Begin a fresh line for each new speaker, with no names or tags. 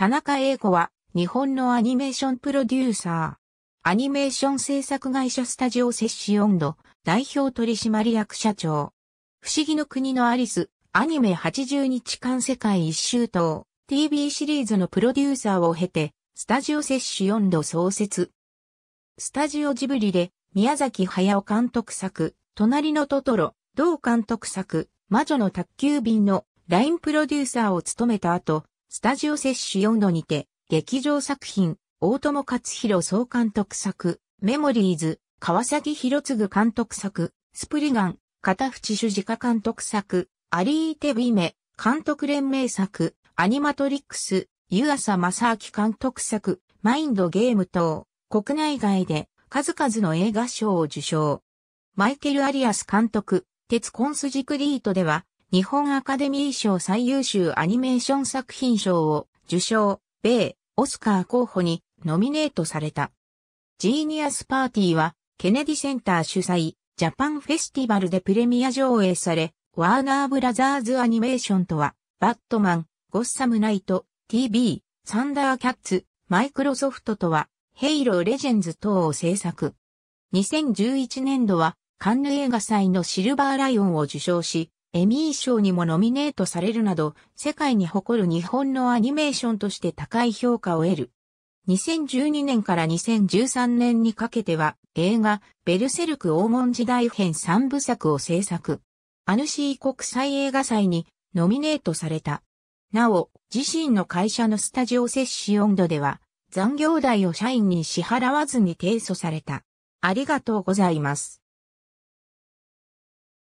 田中英子は日本のアニメーションプロデューサー、アニメーション制作会社スタジオセッシオンド代表取締役社長、不思議の国のアリス、アニメ80日間世界一周等、TV シリーズのプロデューサーを経て、スタジオセッシオンド創設。スタジオジブリで、宮崎駿監督作、隣のトトロ、同監督作、魔女の宅急便のラインプロデューサーを務めた後、スタジオ摂取4度にて、劇場作品、大友克弘総監督作、メモリーズ、川崎博次監督作、スプリガン、片淵主治家監督作、アリーテビメ、監督連名作、アニマトリックス、湯浅正明監督作、マインドゲーム等、国内外で数々の映画賞を受賞。マイケル・アリアス監督、鉄コンスジクリートでは、日本アカデミー賞最優秀アニメーション作品賞を受賞、米、オスカー候補にノミネートされた。ジーニアスパーティーは、ケネディセンター主催、ジャパンフェスティバルでプレミア上映され、ワーナーブラザーズアニメーションとは、バットマン、ゴッサムナイト、TV、サンダーキャッツ、マイクロソフトとは、ヘイローレジェンズ等を制作。2011年度は、カンヌ映画祭のシルバーライオンを受賞し、エミー賞にもノミネートされるなど、世界に誇る日本のアニメーションとして高い評価を得る。2012年から2013年にかけては、映画、ベルセルク黄門時代編3部作を制作。アヌシー国際映画祭にノミネートされた。なお、自身の会社のスタジオ摂氏温度では、残業代を社員に支払わずに提訴された。ありがとうございます。